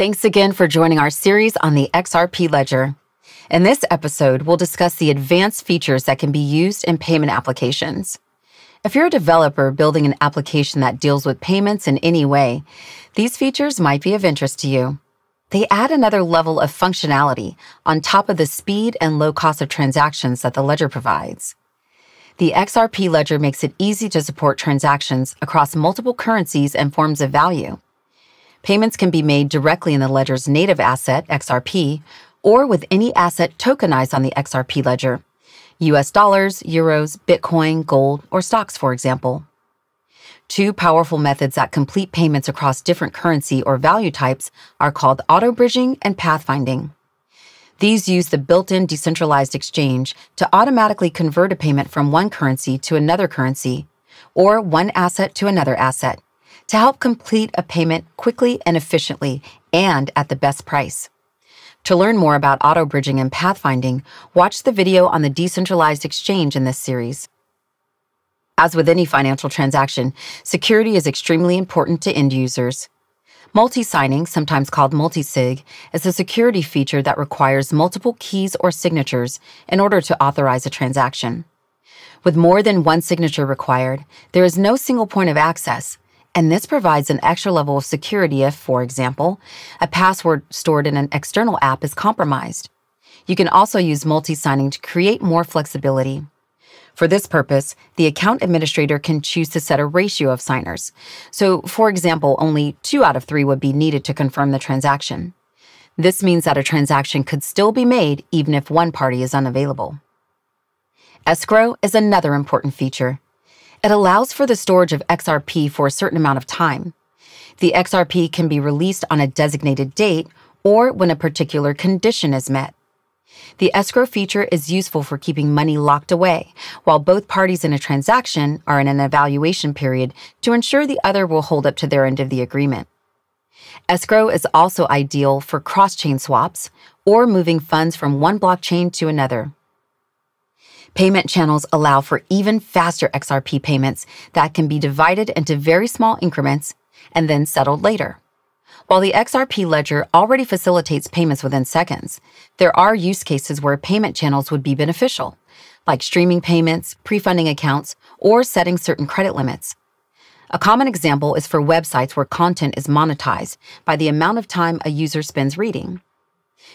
Thanks again for joining our series on the XRP ledger. In this episode, we'll discuss the advanced features that can be used in payment applications. If you're a developer building an application that deals with payments in any way, these features might be of interest to you. They add another level of functionality on top of the speed and low cost of transactions that the ledger provides. The XRP ledger makes it easy to support transactions across multiple currencies and forms of value. Payments can be made directly in the ledger's native asset, XRP, or with any asset tokenized on the XRP ledger US dollars, euros, Bitcoin, gold, or stocks, for example. Two powerful methods that complete payments across different currency or value types are called auto bridging and pathfinding. These use the built in decentralized exchange to automatically convert a payment from one currency to another currency, or one asset to another asset to help complete a payment quickly and efficiently and at the best price. To learn more about auto bridging and pathfinding, watch the video on the decentralized exchange in this series. As with any financial transaction, security is extremely important to end users. Multi signing, sometimes called multi sig, is a security feature that requires multiple keys or signatures in order to authorize a transaction. With more than one signature required, there is no single point of access, and this provides an extra level of security if, for example, a password stored in an external app is compromised. You can also use multi signing to create more flexibility. For this purpose, the account administrator can choose to set a ratio of signers. So, for example, only two out of three would be needed to confirm the transaction. This means that a transaction could still be made even if one party is unavailable. Escrow is another important feature. It allows for the storage of XRP for a certain amount of time. The XRP can be released on a designated date or when a particular condition is met. The escrow feature is useful for keeping money locked away while both parties in a transaction are in an evaluation period to ensure the other will hold up to their end of the agreement. Escrow is also ideal for cross chain swaps or moving funds from one blockchain to another. Payment channels allow for even faster XRP payments that can be divided into very small increments and then settled later. While the XRP ledger already facilitates payments within seconds, there are use cases where payment channels would be beneficial, like streaming payments, pre funding accounts, or setting certain credit limits. A common example is for websites where content is monetized by the amount of time a user spends reading.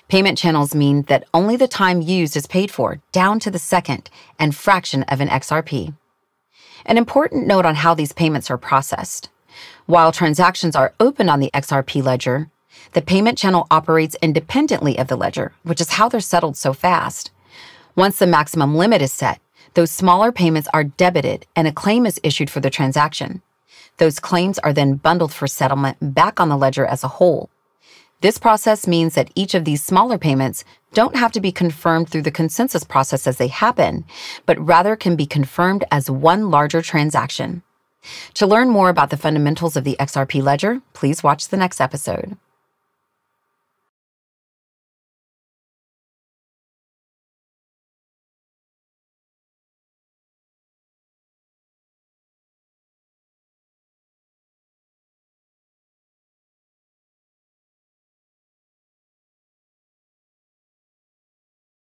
Payment channels mean that only the time used is paid for, down to the second and fraction of an XRP. An important note on how these payments are processed. While transactions are open on the XRP ledger, the payment channel operates independently of the ledger, which is how they're settled so fast. Once the maximum limit is set, those smaller payments are debited and a claim is issued for the transaction. Those claims are then bundled for settlement back on the ledger as a whole, this process means that each of these smaller payments don't have to be confirmed through the consensus process as they happen, but rather can be confirmed as one larger transaction. To learn more about the fundamentals of the XRP ledger, please watch the next episode.